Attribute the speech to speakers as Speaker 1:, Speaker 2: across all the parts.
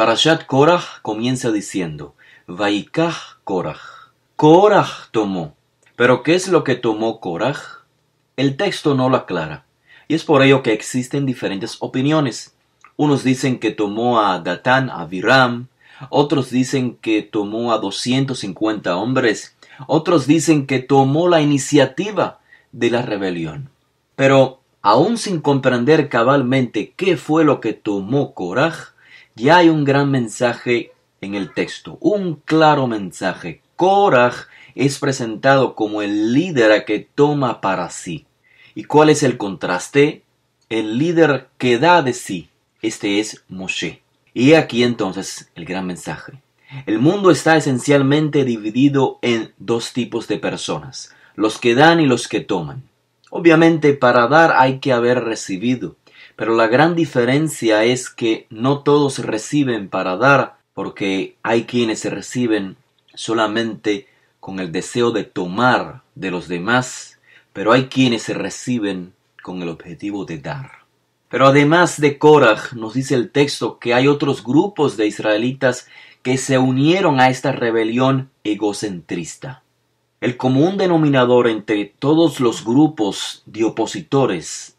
Speaker 1: Parashat Korach comienza diciendo, Vaikach Korach. Korach tomó. Pero ¿qué es lo que tomó Korach? El texto no lo aclara, y es por ello que existen diferentes opiniones. Unos dicen que tomó a Datán, a otros dicen que tomó a 250 hombres, otros dicen que tomó la iniciativa de la rebelión. Pero, aún sin comprender cabalmente qué fue lo que tomó Korach, y hay un gran mensaje en el texto, un claro mensaje. Korah es presentado como el líder a que toma para sí. ¿Y cuál es el contraste? El líder que da de sí. Este es Moshe. Y aquí entonces el gran mensaje. El mundo está esencialmente dividido en dos tipos de personas, los que dan y los que toman. Obviamente para dar hay que haber recibido, pero la gran diferencia es que no todos reciben para dar, porque hay quienes se reciben solamente con el deseo de tomar de los demás, pero hay quienes se reciben con el objetivo de dar. Pero además de Korah, nos dice el texto que hay otros grupos de israelitas que se unieron a esta rebelión egocentrista. El común denominador entre todos los grupos de opositores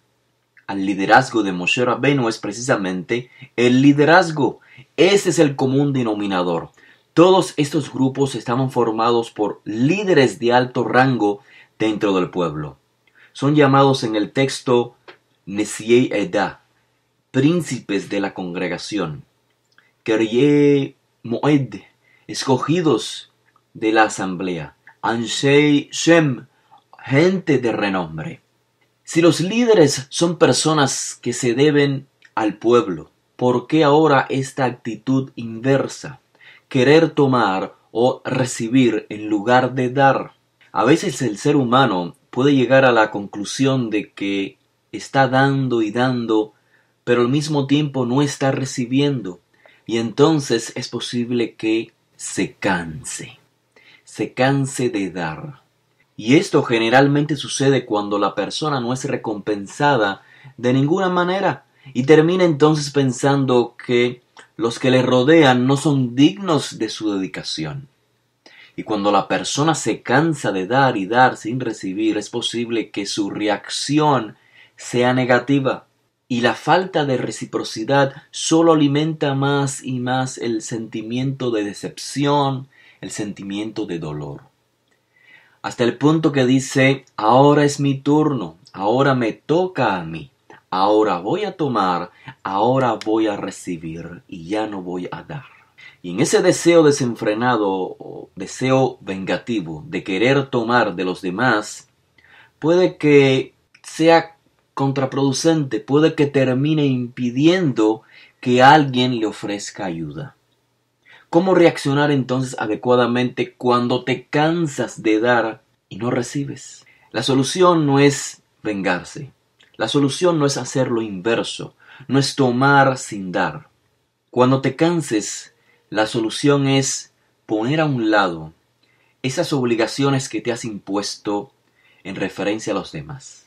Speaker 1: el liderazgo de Moshe Rabbeinu es precisamente el liderazgo. Ese es el común denominador. Todos estos grupos estaban formados por líderes de alto rango dentro del pueblo. Son llamados en el texto Nesiei eda, príncipes de la congregación. Kerye Moed, escogidos de la asamblea. Anshei Shem, gente de renombre. Si los líderes son personas que se deben al pueblo, ¿por qué ahora esta actitud inversa? Querer tomar o recibir en lugar de dar. A veces el ser humano puede llegar a la conclusión de que está dando y dando, pero al mismo tiempo no está recibiendo, y entonces es posible que se canse, se canse de dar. Y esto generalmente sucede cuando la persona no es recompensada de ninguna manera y termina entonces pensando que los que le rodean no son dignos de su dedicación. Y cuando la persona se cansa de dar y dar sin recibir, es posible que su reacción sea negativa. Y la falta de reciprocidad solo alimenta más y más el sentimiento de decepción, el sentimiento de dolor hasta el punto que dice, ahora es mi turno, ahora me toca a mí, ahora voy a tomar, ahora voy a recibir y ya no voy a dar. Y en ese deseo desenfrenado, deseo vengativo de querer tomar de los demás, puede que sea contraproducente, puede que termine impidiendo que alguien le ofrezca ayuda. ¿Cómo reaccionar entonces adecuadamente cuando te cansas de dar y no recibes? La solución no es vengarse. La solución no es hacer lo inverso, no es tomar sin dar. Cuando te canses, la solución es poner a un lado esas obligaciones que te has impuesto en referencia a los demás.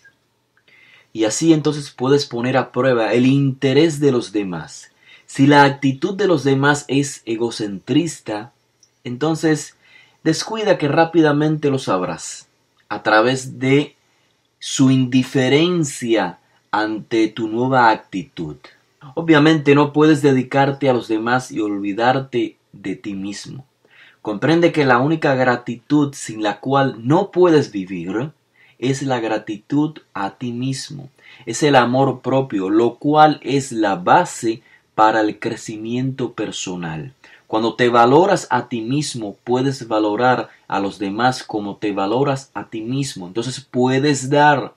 Speaker 1: Y así entonces puedes poner a prueba el interés de los demás, si la actitud de los demás es egocentrista, entonces descuida que rápidamente lo sabrás a través de su indiferencia ante tu nueva actitud. Obviamente no puedes dedicarte a los demás y olvidarte de ti mismo. Comprende que la única gratitud sin la cual no puedes vivir es la gratitud a ti mismo, es el amor propio, lo cual es la base para el crecimiento personal. Cuando te valoras a ti mismo, puedes valorar a los demás como te valoras a ti mismo. Entonces puedes dar.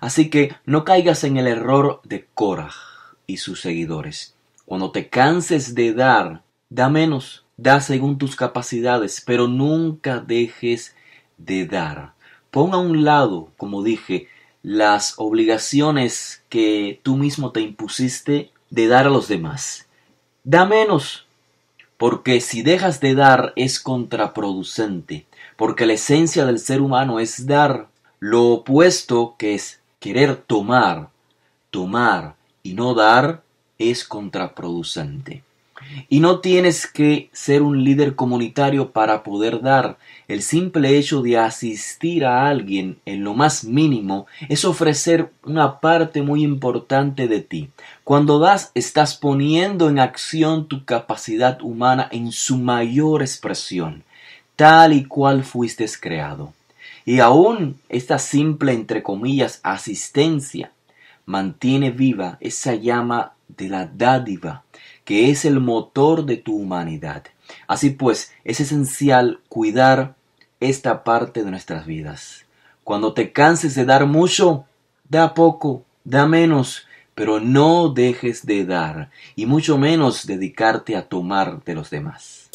Speaker 1: Así que no caigas en el error de Cora y sus seguidores. Cuando te canses de dar, da menos, da según tus capacidades, pero nunca dejes de dar. Pon a un lado, como dije, las obligaciones que tú mismo te impusiste de dar a los demás. Da menos, porque si dejas de dar es contraproducente, porque la esencia del ser humano es dar lo opuesto que es querer tomar, tomar y no dar es contraproducente. Y no tienes que ser un líder comunitario para poder dar. El simple hecho de asistir a alguien en lo más mínimo es ofrecer una parte muy importante de ti. Cuando das, estás poniendo en acción tu capacidad humana en su mayor expresión, tal y cual fuiste creado. Y aún esta simple, entre comillas, asistencia mantiene viva esa llama de la dádiva, que es el motor de tu humanidad. Así pues, es esencial cuidar esta parte de nuestras vidas. Cuando te canses de dar mucho, da poco, da menos, pero no dejes de dar, y mucho menos dedicarte a tomar de los demás.